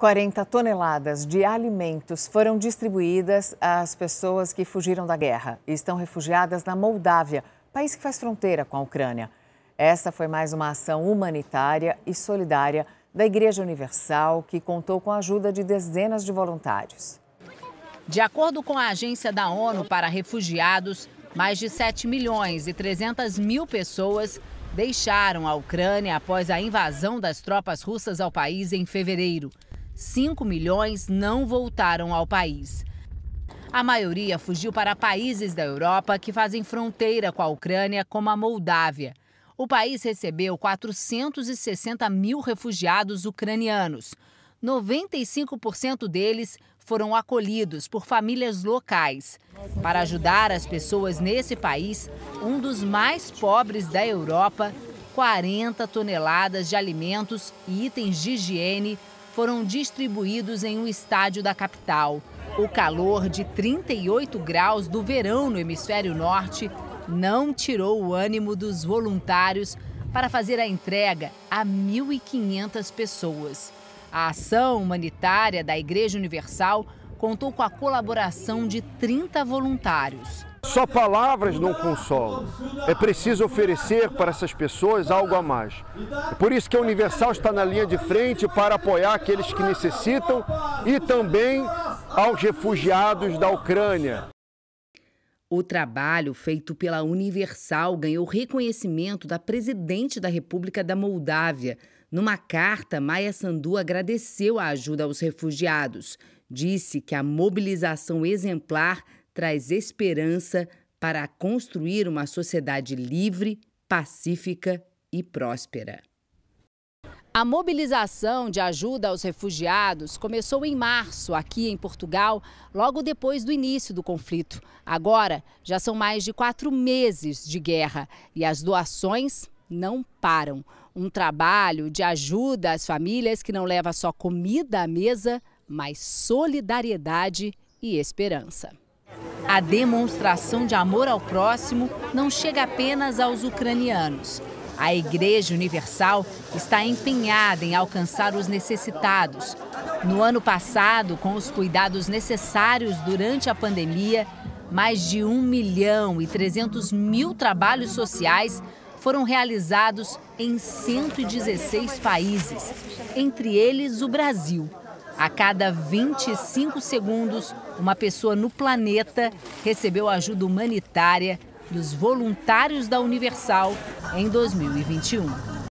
40 toneladas de alimentos foram distribuídas às pessoas que fugiram da guerra e estão refugiadas na Moldávia, país que faz fronteira com a Ucrânia. Essa foi mais uma ação humanitária e solidária da Igreja Universal, que contou com a ajuda de dezenas de voluntários. De acordo com a Agência da ONU para Refugiados, mais de 7 milhões e 300 mil pessoas deixaram a Ucrânia após a invasão das tropas russas ao país em fevereiro. 5 milhões não voltaram ao país. A maioria fugiu para países da Europa que fazem fronteira com a Ucrânia, como a Moldávia. O país recebeu 460 mil refugiados ucranianos. 95% deles foram acolhidos por famílias locais. Para ajudar as pessoas nesse país, um dos mais pobres da Europa, 40 toneladas de alimentos e itens de higiene foram distribuídos em um estádio da capital. O calor de 38 graus do verão no hemisfério norte não tirou o ânimo dos voluntários para fazer a entrega a 1.500 pessoas. A ação humanitária da Igreja Universal contou com a colaboração de 30 voluntários. Só palavras não consolam. É preciso oferecer para essas pessoas algo a mais. É por isso que a Universal está na linha de frente para apoiar aqueles que necessitam e também aos refugiados da Ucrânia. O trabalho feito pela Universal ganhou reconhecimento da presidente da República da Moldávia. Numa carta, Maia Sandu agradeceu a ajuda aos refugiados. Disse que a mobilização exemplar traz esperança para construir uma sociedade livre, pacífica e próspera. A mobilização de ajuda aos refugiados começou em março, aqui em Portugal, logo depois do início do conflito. Agora, já são mais de quatro meses de guerra e as doações não param. Um trabalho de ajuda às famílias que não leva só comida à mesa, mas solidariedade e esperança. A demonstração de amor ao próximo não chega apenas aos ucranianos. A Igreja Universal está empenhada em alcançar os necessitados. No ano passado, com os cuidados necessários durante a pandemia, mais de 1 milhão e 300 mil trabalhos sociais foram realizados em 116 países, entre eles o Brasil. A cada 25 segundos, uma pessoa no planeta recebeu ajuda humanitária dos voluntários da Universal em 2021.